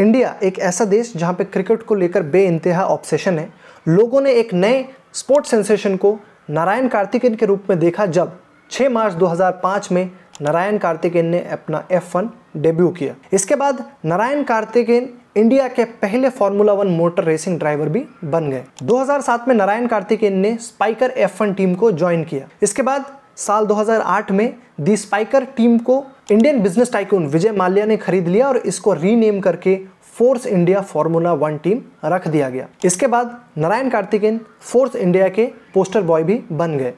India एक ऐसा देश जहाँ पे क्रिकेट को लेकर बे इंतहा ऑप्शेशन है लोगों ने एक नए स्पोर्ट्स सेंसेशन को नारायण कार्तिकेन के रूप में देखा जब 6 मार्च 2005 में नारायण कार्तिकेन ने अपना एफ वन डेब्यू किया इसके बाद नारायण कार्तिकेन इंडिया के पहले formula one motor racing driver भी बन गए 2007 में नारायण कार्तिकेन ने स्पाइकर एफ टीम को ज्वाइन किया इसके बाद साल 2008 में दी स्पाइकर टीम को Indian business tycoon Vijay Mallya ने खरीद लिया और इसको रीनेम करके Force India formula one team रख दिया गया इसके बाद नारायण कार्तिकेन फोर्स इंडिया के पोस्टर बॉय भी बन गए